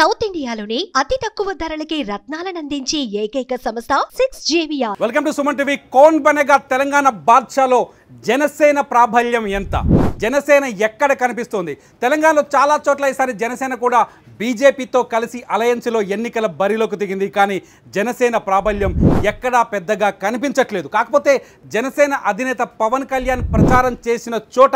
south ఇండియాలోని అతి తక్కువ ధరలకి రత్నాలను అందించే ఏకైక సంస్థ six JVR welcome to Suman TV కోన్ బనగా తెలంగాణ బాద్షాలో జనసేన ప్రాబల్యం ఎంత జనసేన ఎక్కడ కనిపిస్తోంది తెలంగాణలో చాలా చోట్ల ఈసారి జనసేన కూడా బీజేపీతో కలిసి అలయన్స్లో ఎన్నికల బరిలోకి దిగింది కానీ జనసేన ప్రాబల్యం ఎక్కడా పెద్దగా కనిపించట్లేదు కాకపోతే జనసేన అధినేత పవన్ కళ్యాణ్ ప్రచారం చేసిన చోట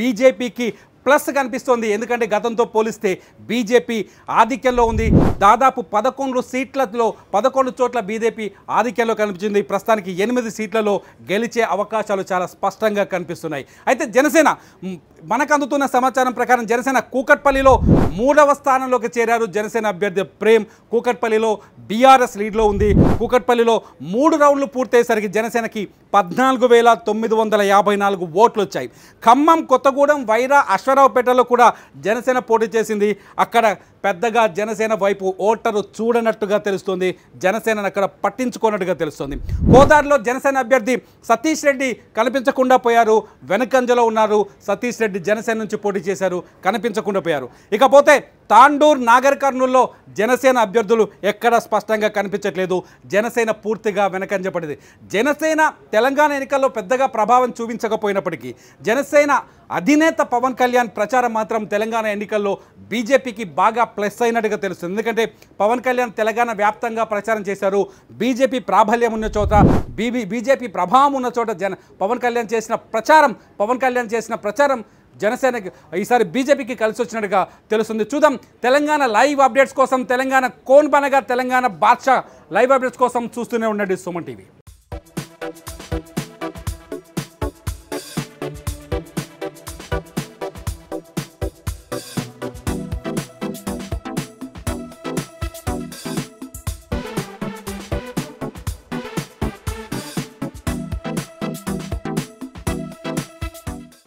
బీజేపీకి ప్లస్ కనిపిస్తోంది ఎందుకంటే గతంతో పోలిస్తే బీజేపీ ఆధిక్యంలో ఉంది దాదాపు పదకొండు సీట్లలో పదకొండు చోట్ల బీజేపీ ఆధిక్యంలో కనిపించింది ప్రస్తుతానికి ఎనిమిది సీట్లలో గెలిచే అవకాశాలు చాలా స్పష్టంగా కనిపిస్తున్నాయి అయితే జనసేన మనకు అందుతున్న సమాచారం ప్రకారం జనసేన కూకట్పల్లిలో మూడవ స్థానంలోకి చేరారు జనసేన అభ్యర్థి ప్రేమ్ కూకట్పల్లిలో బీఆర్ఎస్ లీడ్లో ఉంది కూకట్పల్లిలో మూడు రౌండ్లు పూర్తయ్యేసరికి జనసేనకి పద్నాలుగు వేల తొమ్మిది వందల యాభై నాలుగు ఓట్లు వచ్చాయి ఖమ్మం కొత్తగూడెం వైరా అశ్వ కృష్ణారావుపేటలో కూడా జనసేన పోటీ చేసింది అక్కడ పెద్దగా జనసేన వైపు ఓటరు చూడనట్టుగా తెలుస్తుంది జనసేనను అక్కడ పట్టించుకోనట్టుగా తెలుస్తుంది గోదావరిలో జనసేన అభ్యర్థి సతీష్ రెడ్డి కనిపించకుండా పోయారు వెనకంజలో ఉన్నారు సతీష్ రెడ్డి జనసేన నుంచి పోటీ చేశారు కనిపించకుండా పోయారు ఇకపోతే తాండూర్ నాగర్ కర్నూల్లో జనసేన అభ్యర్థులు ఎక్కడా స్పష్టంగా కనిపించట్లేదు జనసేన పూర్తిగా వెనకంజపడింది జనసేన తెలంగాణ ఎన్నికల్లో పెద్దగా ప్రభావం చూపించకపోయినప్పటికీ జనసేన అధినేత పవన్ కళ్యాణ్ ప్రచారం మాత్రం తెలంగాణ ఎన్నికల్లో బీజేపీకి బాగా ప్లస్ అయినట్టుగా తెలుస్తుంది ఎందుకంటే పవన్ కళ్యాణ్ తెలంగాణ వ్యాప్తంగా ప్రచారం చేశారు బీజేపీ ప్రాబల్యం ఉన్న చోట బీబీ బీజేపీ ప్రభావం ఉన్న చోట జన పవన్ కళ్యాణ్ చేసిన ప్రచారం పవన్ కళ్యాణ్ చేసిన ప్రచారం జనసేనకి ఈసారి బీజేపీకి కలిసి వచ్చినట్టుగా తెలుస్తుంది చూద్దాం తెలంగాణ లైవ్ అప్డేట్స్ కోసం తెలంగాణ కోన్ బనగా తెలంగాణ బాద్షా లైవ్ అప్డేట్స్ కోసం చూస్తూనే ఉండండి సుమన్ టీవీ